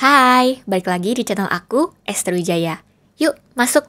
Hai, balik lagi di channel aku, Esther Wijaya. Yuk, masuk!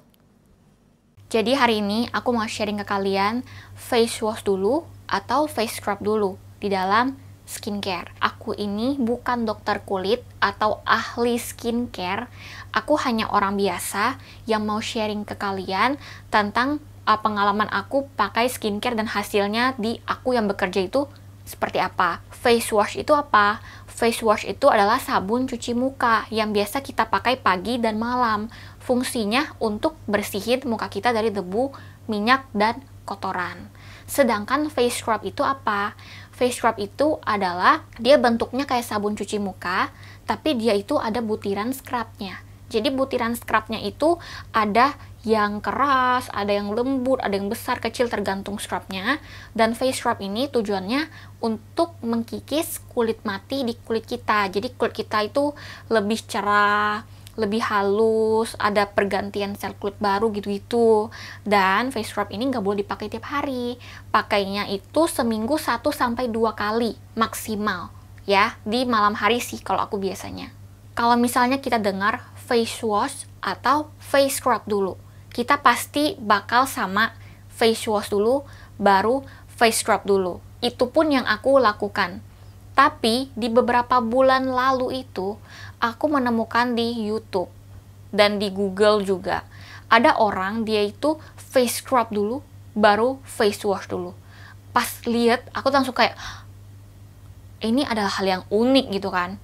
Jadi hari ini aku mau sharing ke kalian face wash dulu atau face scrub dulu di dalam skincare. Aku ini bukan dokter kulit atau ahli skincare. Aku hanya orang biasa yang mau sharing ke kalian tentang uh, pengalaman aku pakai skincare dan hasilnya di aku yang bekerja itu seperti apa. Face wash itu apa? Face wash itu adalah sabun cuci muka yang biasa kita pakai pagi dan malam. Fungsinya untuk bersihin muka kita dari debu, minyak, dan kotoran. Sedangkan face scrub itu apa? Face scrub itu adalah dia bentuknya kayak sabun cuci muka, tapi dia itu ada butiran scrubnya. Jadi butiran scrubnya itu ada yang keras, ada yang lembut, ada yang besar, kecil tergantung scrubnya. Dan face scrub ini tujuannya untuk mengkikis kulit mati di kulit kita. Jadi kulit kita itu lebih cerah, lebih halus, ada pergantian sel kulit baru gitu-gitu. Dan face scrub ini nggak boleh dipakai tiap hari. Pakainya itu seminggu 1 sampai 2 kali maksimal ya di malam hari sih kalau aku biasanya. Kalau misalnya kita dengar face wash atau face scrub dulu. Kita pasti bakal sama face wash dulu, baru face scrub dulu. Itu pun yang aku lakukan. Tapi di beberapa bulan lalu itu, aku menemukan di YouTube dan di Google juga. Ada orang dia itu face scrub dulu, baru face wash dulu. Pas lihat, aku langsung kayak, ini adalah hal yang unik gitu kan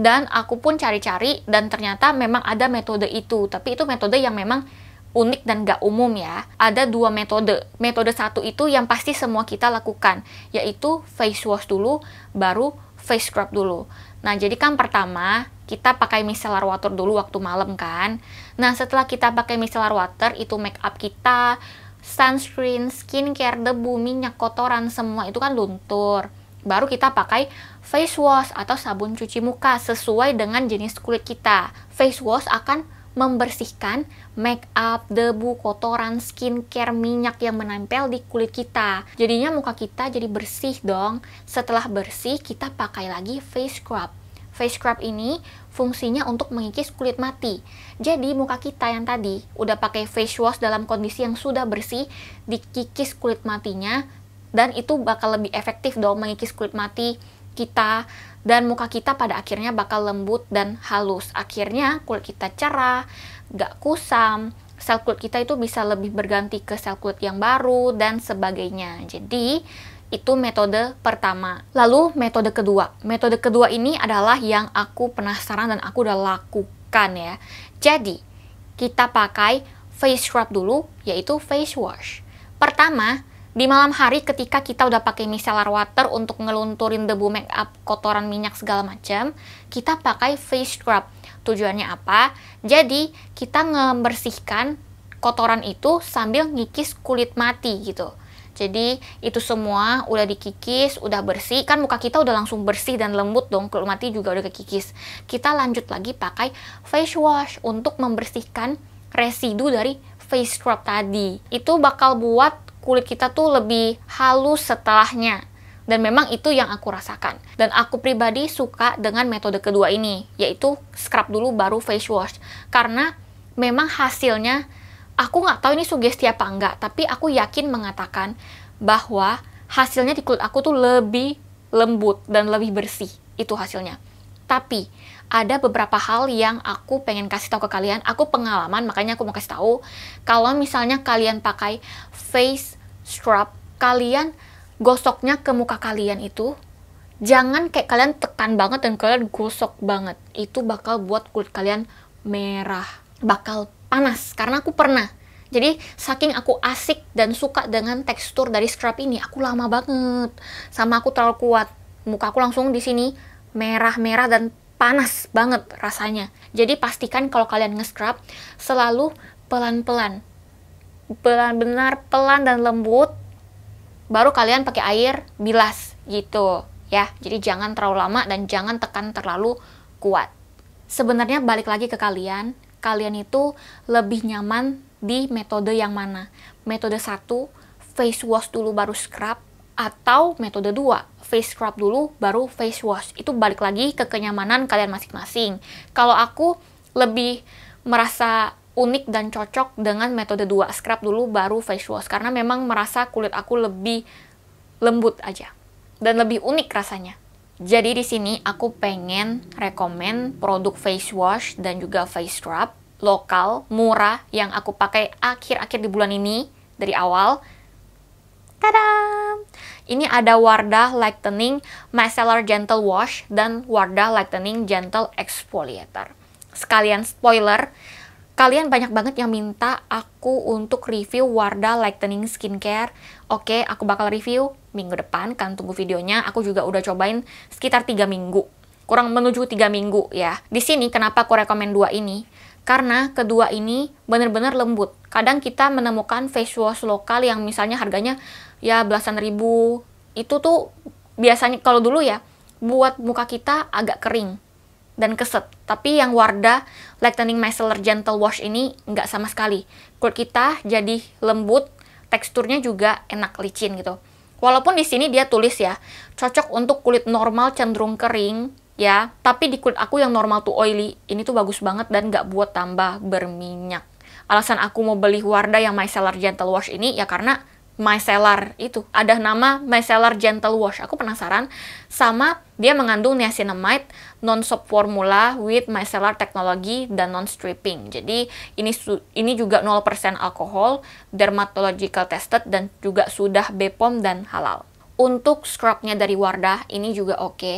dan aku pun cari-cari dan ternyata memang ada metode itu tapi itu metode yang memang unik dan gak umum ya. Ada dua metode. Metode satu itu yang pasti semua kita lakukan, yaitu face wash dulu, baru face scrub dulu. Nah, jadi kan pertama kita pakai micellar water dulu waktu malam kan. Nah, setelah kita pakai micellar water, itu make up kita, sunscreen, skincare, debu, minyak, kotoran, semua itu kan luntur baru kita pakai face wash atau sabun cuci muka sesuai dengan jenis kulit kita. Face wash akan membersihkan make up, debu, kotoran, skincare, minyak yang menempel di kulit kita. Jadinya muka kita jadi bersih dong. Setelah bersih, kita pakai lagi face scrub. Face scrub ini fungsinya untuk mengikis kulit mati. Jadi muka kita yang tadi udah pakai face wash dalam kondisi yang sudah bersih, dikikis kulit matinya, dan itu bakal lebih efektif dong mengikis kulit mati kita dan muka kita pada akhirnya bakal lembut dan halus. Akhirnya kulit kita cerah, gak kusam, sel kulit kita itu bisa lebih berganti ke sel kulit yang baru dan sebagainya. Jadi itu metode pertama. Lalu metode kedua. Metode kedua ini adalah yang aku penasaran dan aku udah lakukan ya. Jadi kita pakai face scrub dulu yaitu face wash. Pertama, di malam hari ketika kita udah pakai micellar water untuk ngelunturin debu make up, kotoran minyak segala macam, kita pakai face scrub. Tujuannya apa? Jadi kita ngebersihkan kotoran itu sambil ngikis kulit mati gitu. Jadi itu semua udah dikikis, udah bersih. Kan muka kita udah langsung bersih dan lembut dong, kulit mati juga udah kekikis. Kita lanjut lagi pakai face wash untuk membersihkan residu dari face scrub tadi. Itu bakal buat kulit kita tuh lebih halus setelahnya. Dan memang itu yang aku rasakan. Dan aku pribadi suka dengan metode kedua ini, yaitu scrub dulu baru face wash. Karena memang hasilnya, aku nggak tahu ini sugesti apa enggak, tapi aku yakin mengatakan bahwa hasilnya di kulit aku tuh lebih lembut dan lebih bersih. Itu hasilnya. Tapi ada beberapa hal yang aku pengen kasih tahu ke kalian. Aku pengalaman, makanya aku mau kasih tahu. Kalau misalnya kalian pakai face scrub, kalian gosoknya ke muka kalian itu jangan kayak kalian tekan banget dan kalian gosok banget. Itu bakal buat kulit kalian merah, bakal panas karena aku pernah jadi saking aku asik dan suka dengan tekstur dari scrub ini, aku lama banget. Sama aku terlalu kuat. Muka aku langsung di sini merah-merah dan panas banget rasanya. Jadi pastikan kalau kalian nge-scrub selalu pelan-pelan. Benar-benar pelan dan lembut. Baru kalian pakai air bilas gitu ya. Jadi jangan terlalu lama dan jangan tekan terlalu kuat. Sebenarnya balik lagi ke kalian, kalian itu lebih nyaman di metode yang mana? Metode satu face wash dulu baru scrub atau metode dua face scrub dulu baru face wash itu balik lagi ke kenyamanan kalian masing-masing kalau aku lebih merasa unik dan cocok dengan metode dua scrub dulu baru face wash karena memang merasa kulit aku lebih lembut aja dan lebih unik rasanya jadi di sini aku pengen rekomen produk face wash dan juga face scrub lokal murah yang aku pakai akhir-akhir di bulan ini dari awal Tada! Ini ada Wardah Lightening Micellar Gentle Wash dan Wardah Lightening Gentle Exfoliator. Sekalian spoiler, kalian banyak banget yang minta aku untuk review Wardah Lightening Skincare. Oke, aku bakal review minggu depan, kan tunggu videonya. Aku juga udah cobain sekitar 3 minggu. Kurang menuju tiga minggu ya. Di sini kenapa aku rekomen dua ini? Karena kedua ini benar-benar lembut. Kadang kita menemukan face wash lokal yang misalnya harganya ya belasan ribu. Itu tuh biasanya kalau dulu ya buat muka kita agak kering dan keset. Tapi yang Wardah Lightening Micellar Gentle Wash ini nggak sama sekali. Kulit kita jadi lembut, teksturnya juga enak licin gitu. Walaupun di sini dia tulis ya, cocok untuk kulit normal cenderung kering, ya tapi di kulit aku yang normal tuh oily ini tuh bagus banget dan nggak buat tambah berminyak alasan aku mau beli Wardah yang micellar gentle wash ini ya karena micellar itu ada nama micellar gentle wash aku penasaran sama dia mengandung niacinamide non soap formula with micellar teknologi dan non stripping jadi ini ini juga 0% alkohol dermatological tested dan juga sudah BPOM dan halal untuk scrubnya dari Wardah ini juga oke okay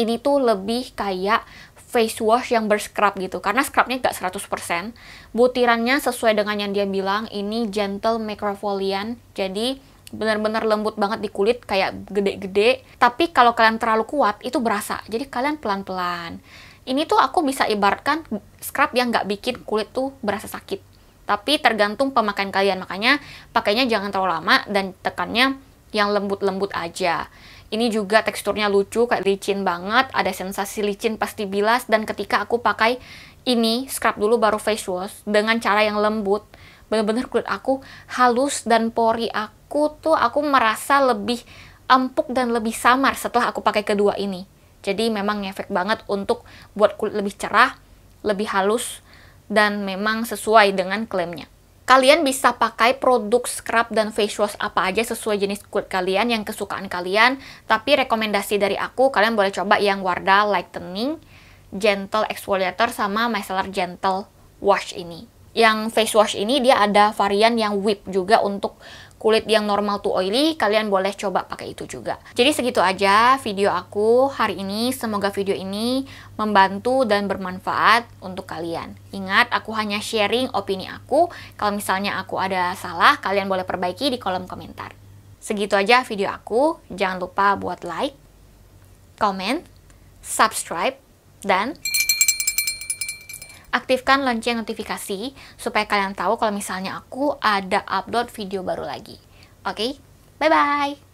ini tuh lebih kayak face wash yang berscrub gitu karena scrubnya gak 100% butirannya sesuai dengan yang dia bilang ini gentle microfolian jadi benar-benar lembut banget di kulit kayak gede-gede tapi kalau kalian terlalu kuat itu berasa jadi kalian pelan-pelan ini tuh aku bisa ibaratkan scrub yang gak bikin kulit tuh berasa sakit tapi tergantung pemakaian kalian makanya pakainya jangan terlalu lama dan tekannya yang lembut-lembut aja ini juga teksturnya lucu, kayak licin banget, ada sensasi licin pasti bilas dan ketika aku pakai ini, scrub dulu baru face wash, dengan cara yang lembut, bener-bener kulit aku halus dan pori aku tuh aku merasa lebih empuk dan lebih samar setelah aku pakai kedua ini. Jadi memang efek banget untuk buat kulit lebih cerah, lebih halus, dan memang sesuai dengan klaimnya. Kalian bisa pakai produk scrub dan face wash apa aja sesuai jenis kulit kalian yang kesukaan kalian. Tapi rekomendasi dari aku, kalian boleh coba yang Wardah Lightening Gentle Exfoliator sama micellar Gentle Wash ini. Yang face wash ini dia ada varian yang whip juga untuk kulit yang normal to oily, kalian boleh coba pakai itu juga. Jadi segitu aja video aku hari ini. Semoga video ini membantu dan bermanfaat untuk kalian. Ingat, aku hanya sharing opini aku. Kalau misalnya aku ada salah, kalian boleh perbaiki di kolom komentar. Segitu aja video aku. Jangan lupa buat like, comment, subscribe, dan aktifkan lonceng notifikasi supaya kalian tahu kalau misalnya aku ada upload video baru lagi. Oke, okay? bye-bye!